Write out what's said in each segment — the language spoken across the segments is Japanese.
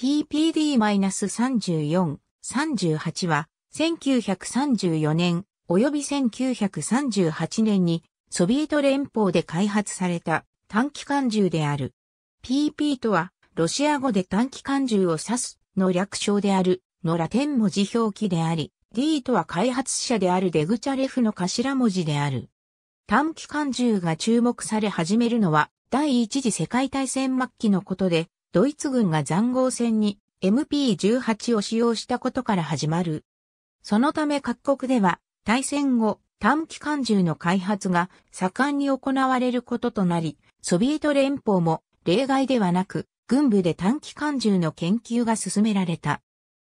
PPD-34、38は、1934年及び1938年にソビエト連邦で開発された短期間銃である。PP とは、ロシア語で短期間銃を指すの略称であるのラテン文字表記であり、D とは開発者であるデグチャレフの頭文字である。短期間銃が注目され始めるのは第一次世界大戦末期のことで、ドイツ軍が残壕戦に MP18 を使用したことから始まる。そのため各国では、対戦後、短期間銃の開発が盛んに行われることとなり、ソビエト連邦も例外ではなく、軍部で短期間銃の研究が進められた。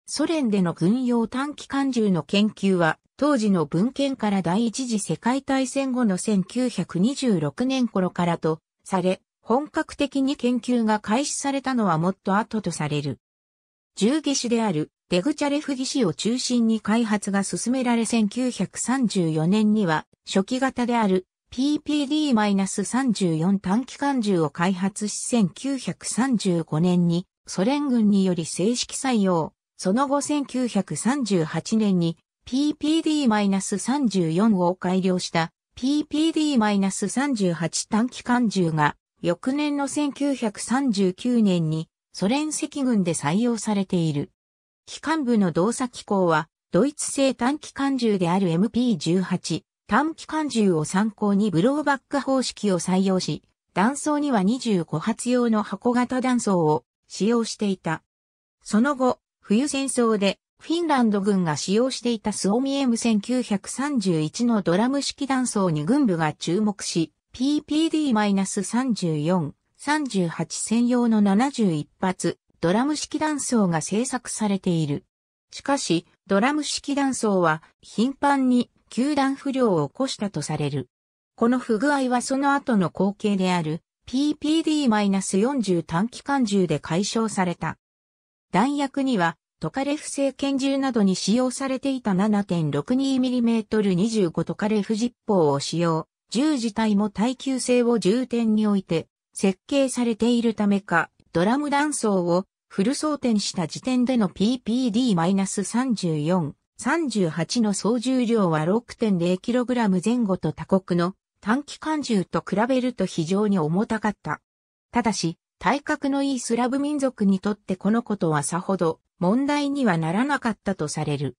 ソ連での軍用短期間銃の研究は、当時の文献から第一次世界大戦後の1926年頃からとされ、本格的に研究が開始されたのはもっと後とされる。銃技師であるデグチャレフ技師を中心に開発が進められ1934年には初期型である PPD-34 短期間銃を開発し1935年にソ連軍により正式採用。その後1938年に PPD-34 を改良した PPD-38 短期間銃が翌年の1939年にソ連赤軍で採用されている。機関部の動作機構は、ドイツ製短期艦銃である MP18、短期艦銃を参考にブローバック方式を採用し、弾倉には25発用の箱型弾倉を使用していた。その後、冬戦争でフィンランド軍が使用していたスオミエム1931のドラム式弾倉に軍部が注目し、PPD-34、38専用の71発、ドラム式弾倉が製作されている。しかし、ドラム式弾倉は頻繁に球団不良を起こしたとされる。この不具合はその後の後継である PPD-40 短期間銃で解消された。弾薬にはトカレフ製拳銃などに使用されていた 7.62mm25 トカレフ実砲を使用。銃自体も耐久性を重点において設計されているためか、ドラム弾倉をフル装填した時点での PPD-34、38の総重量は 6.0kg 前後と他国の短期間銃と比べると非常に重たかった。ただし、体格のいいスラブ民族にとってこのことはさほど問題にはならなかったとされる。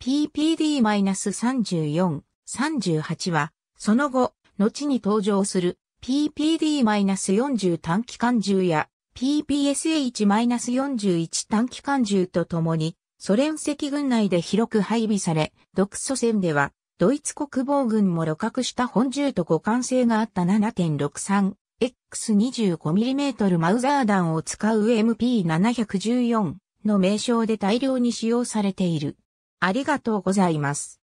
PPD-34、38はその後、後に登場する PPD-40 短期間銃や PPSH-41 短期間銃とともに、ソ連赤軍内で広く配備され、独ソ戦では、ドイツ国防軍も露獲した本銃と互換性があった 7.63X25mm マウザー弾を使う MP714 の名称で大量に使用されている。ありがとうございます。